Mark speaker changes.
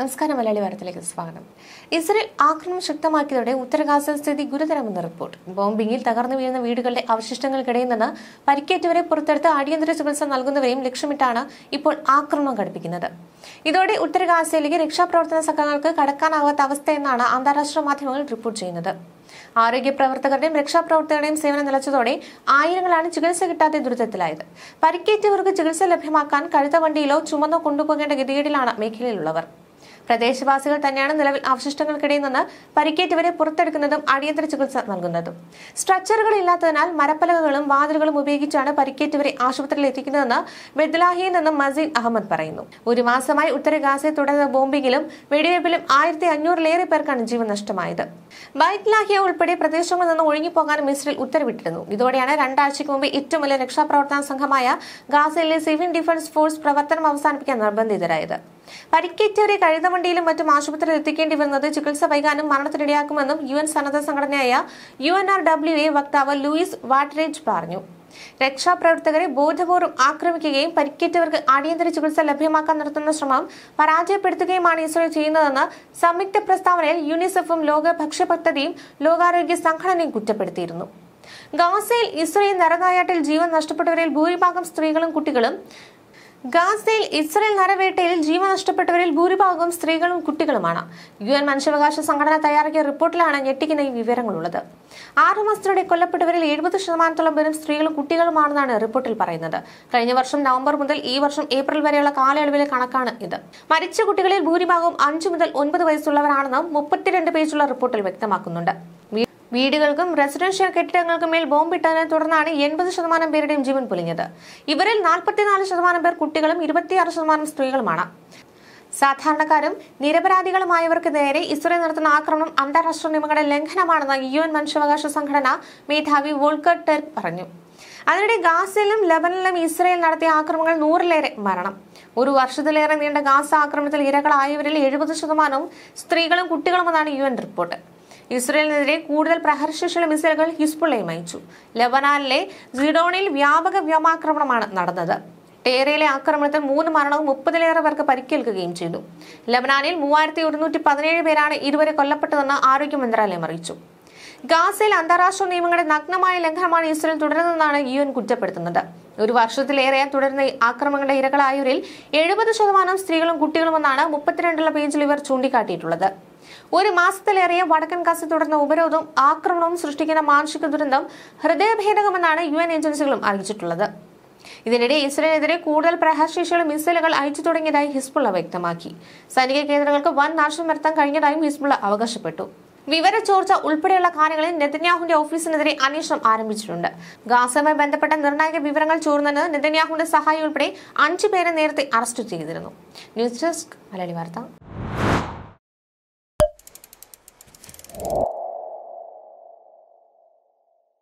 Speaker 1: നമസ്കാരം മലയാളി വാർത്തയിലേക്ക് സ്വാഗതം ഇസ്രയേൽ ആക്രമണം ശക്തമാക്കിയതോടെ ഉത്തരകാസൽ സ്ഥിതി ഗുരുതരമെന്ന് റിപ്പോർട്ട് ബോംബിംഗിൽ തകർന്നു വീഴുന്ന വീടുകളുടെ അവശിഷ്ടങ്ങൾക്കിടയിൽ നിന്ന് പരിക്കേറ്റവരെ പുറത്തെടുത്ത് അടിയന്തര ചികിത്സ നൽകുന്നവരെയും ലക്ഷ്യമിട്ടാണ് ഇപ്പോൾ ആക്രമണം ഘടിപ്പിക്കുന്നത് ഇതോടെ ഉത്തരകാസയിലേക്ക് രക്ഷാപ്രവർത്തന സംഘങ്ങൾക്ക് കടക്കാനാവാത്ത അവസ്ഥയെന്നാണ് അന്താരാഷ്ട്ര മാധ്യമങ്ങൾ റിപ്പോർട്ട് ചെയ്യുന്നത് ആരോഗ്യ പ്രവർത്തകരുടെയും രക്ഷാപ്രവർത്തകരുടെയും സേവനം നിലച്ചതോടെ ആയിരങ്ങളാണ് ചികിത്സ കിട്ടാത്ത ദുരിതത്തിലായത് പരിക്കേറ്റവർക്ക് ചികിത്സ ലഭ്യമാക്കാൻ കഴുത്ത വണ്ടിയിലോ ചുമന്നോ കൊണ്ടുപോകേണ്ട ഗതികേടിലാണ് മേഖലയിലുള്ളവർ പ്രദേശവാസികൾ തന്നെയാണ് നിലവിൽ അവശിഷ്ടങ്ങൾക്കിടയിൽ നിന്ന് പരിക്കേറ്റവരെ പുറത്തെടുക്കുന്നതും അടിയന്തര ചികിത്സ നൽകുന്നതും സ്ട്രക്ചറുകൾ ഇല്ലാത്തതിനാൽ മരപ്പലകകളും വാതിലുകളും ഉപയോഗിച്ചാണ് പരിക്കേറ്റവരെ ആശുപത്രിയിൽ എത്തിക്കുന്നതെന്ന് ബെദ്ലാഹിയിൽ നിന്നും മസീദ് അഹമ്മദ് പറയുന്നു ഒരു മാസമായി ഉത്തര ഗാസയിൽ തുടർന്ന ബോംബിങ്ങിലും വെടിവയ്പിലും ആയിരത്തി അഞ്ഞൂറിലേറെ പേർക്കാണ് ജീവൻ നഷ്ടമായത് ബൈത്ലാഹിയ ഉൾപ്പെടെ പ്രദേശങ്ങളിൽ നിന്ന് ഒഴിഞ്ഞുപോകാനും ഇസ്രയേൽ ഉത്തരവിട്ടിരുന്നു ഇതോടെയാണ് രണ്ടാഴ്ചയ്ക്ക് മുമ്പ് ഏറ്റവും വലിയ രക്ഷാപ്രവർത്തന സംഘമായ ഗാസയിലെ സിവിൽ ഡിഫൻസ് ഫോഴ്സ് പ്രവർത്തനം അവസാനിപ്പിക്കാൻ നിർബന്ധിതരായത് പരിക്കേറ്റവരെ കഴിഞ്ഞ തീവണ്ടിയിലും മറ്റും ആശുപത്രിയിൽ എത്തിക്കേണ്ടി വരുന്നത് ചികിത്സ വൈകാനും മരണത്തിനിടയാക്കുമെന്നും യു എൻ സന്നദ്ധ സംഘടനയായ U N R W A വക്താവ് ലൂയിസ് വാട്രേജ് പറഞ്ഞു രക്ഷാപ്രവർത്തകരെ ബോധപൂർവ്വം ആക്രമിക്കുകയും പരിക്കേറ്റവർക്ക് അടിയന്തര ചികിത്സ ലഭ്യമാക്കാൻ നടത്തുന്ന ശ്രമം പരാജയപ്പെടുത്തുകയുമാണ് ഇസ്രോ ചെയ്യുന്നതെന്ന് സംയുക്ത പ്രസ്താവനയിൽ യുനിസെഫും ലോക ഭക്ഷ്യപദ്ധതിയും ലോകാരോഗ്യ സംഘടനയും കുറ്റപ്പെടുത്തിയിരുന്നു ഗാസയിൽ ഇസ്രയേൽ നരകായാട്ടിൽ ജീവൻ നഷ്ടപ്പെട്ടവരിൽ ഭൂരിഭാഗം സ്ത്രീകളും കുട്ടികളും ഗാസയിൽ ഇസ്രയേൽ നരവേട്ടയിൽ ജീവൻ നഷ്ടപ്പെട്ടവരിൽ ഭൂരിഭാഗവും സ്ത്രീകളും കുട്ടികളുമാണ് യു എൻ മനുഷ്യാവകാശ സംഘടന തയ്യാറാക്കിയ റിപ്പോർട്ടിലാണ് ഞെട്ടിക്കുന്ന ഈ വിവരങ്ങളുള്ളത് ആറു മാസത്തിലൂടെ കൊല്ലപ്പെട്ടവരിൽ എഴുപത് ശതമാനത്തോളം പേരും സ്ത്രീകളും കുട്ടികളുമാണെന്നാണ് റിപ്പോർട്ടിൽ പറയുന്നത് കഴിഞ്ഞ വർഷം നവംബർ മുതൽ ഈ വർഷം ഏപ്രിൽ വരെയുള്ള കാലയളവിലെ കണക്കാണ് ഇത് മരിച്ച കുട്ടികളിൽ ഭൂരിഭാഗവും അഞ്ചു മുതൽ ഒൻപത് വയസ്സുള്ളവരാണെന്നും മുപ്പത്തിരണ്ട് പേജുള്ള റിപ്പോർട്ടിൽ വ്യക്തമാക്കുന്നുണ്ട് വീടുകൾക്കും റെസിഡൻഷ്യൽ കെട്ടിടങ്ങൾക്കും മേൽ ബോംബിട്ടതിനെ തുടർന്നാണ് എൺപത് ശതമാനം പേരുടെയും ജീവൻ പൊലിഞ്ഞത് ഇവരിൽ നാൽപ്പത്തിനാല് ശതമാനം പേർ കുട്ടികളും ഇരുപത്തിയാറ് ശതമാനം സ്ത്രീകളുമാണ് സാധാരണക്കാരും നിരപരാധികളുമായവർക്ക് നേരെ ഇസ്രയേൽ നടത്തുന്ന ആക്രമണം അന്താരാഷ്ട്ര നിയമങ്ങളുടെ ലംഘനമാണെന്ന് യു എൻ മനുഷ്യാവകാശ സംഘടന മേധാവി വോൾക്കർ ടെർക്ക് പറഞ്ഞു അതിനിടെ ഗാസയിലും ലബനിലും ഇസ്രയേൽ നടത്തിയ ആക്രമണങ്ങൾ നൂറിലേറെ മരണം ഒരു വർഷത്തിലേറെ നീണ്ട ഗാസ ആക്രമണത്തിൽ ഇരകളായവരിൽ എഴുപത് ശതമാനവും സ്ത്രീകളും കുട്ടികളുമെന്നാണ് യു എൻ റിപ്പോർട്ട് ഇസ്രയേലിനെതിരെ കൂടുതൽ പ്രഹരശേഷിയുള്ള മിസൈലുകൾ ഹിസ്ബുള്ളയും അയച്ചു ലബനാനിലെ ജിഡോണിൽ വ്യാപക വ്യോമാക്രമണമാണ് നടന്നത് ടേറയിലെ ആക്രമണത്തിൽ മൂന്ന് മരണവും മുപ്പതിലേറെ പേർക്ക് പരിക്കേൽക്കുകയും ചെയ്തു ലബനാനിൽ മൂവായിരത്തി ഒരുന്നൂറ്റി പതിനേഴ് പേരാണ് ഇതുവരെ കൊല്ലപ്പെട്ടതെന്ന് ആരോഗ്യ മന്ത്രാലയം അറിയിച്ചു ഗാസയിൽ അന്താരാഷ്ട്ര നിയമങ്ങളുടെ നഗ്നമായ ലംഘനമാണ് ഇസ്രയേൽ തുടരുന്നതെന്നാണ് യു എൻ കുറ്റപ്പെടുത്തുന്നത് ഒരു വർഷത്തിലേറെ തുടരുന്ന ആക്രമണങ്ങളുടെ ഇരകളായവരിൽ എഴുപത് ശതമാനം സ്ത്രീകളും കുട്ടികളുമെന്നാണ് മുപ്പത്തിരണ്ടുള്ള പേജിൽ ഇവർ ചൂണ്ടിക്കാട്ടിയിട്ടുള്ളത് ഒരു മാസത്തിലേറെ വടക്കൻ ഗാസ തുടർന്ന ഉപരോധവും ആക്രമണവും സൃഷ്ടിക്കുന്ന മാനസിക ദുരന്തം ഹൃദയഭേദകമെന്നാണ് യു എൻ ഏജൻസികളും അറിയിച്ചിട്ടുള്ളത് ഇതിനിടെ ഇസ്രയേലിനെതിരെ കൂടുതൽ പ്രഹാശേഷികളും മിസൈലുകൾ അയച്ചു തുടങ്ങിയതായി ഹിസ്ബുള്ള വ്യക്തമാക്കി സൈനിക കേന്ദ്രങ്ങൾക്ക് വൻ നാശം വരുത്താൻ കഴിഞ്ഞതായും ഹിസ്ബുള്ള അവകാശപ്പെട്ടു ചോർച്ച ഉൾപ്പെടെയുള്ള കാര്യങ്ങളിൽ നെതന്യാഹുവിന്റെ ഓഫീസിനെതിരെ അന്വേഷണം ആരംഭിച്ചിട്ടുണ്ട് ഗാസയുമായി ബന്ധപ്പെട്ട നിർണായക വിവരങ്ങൾ ചോർന്നത് നെതന്യാഹുവിന്റെ സഹായി ഉൾപ്പെടെ അഞ്ചു പേരെ നേരത്തെ അറസ്റ്റ് ചെയ്തിരുന്നു ന്യൂസ് ഡെസ്ക് മലയാളി വാർത്ത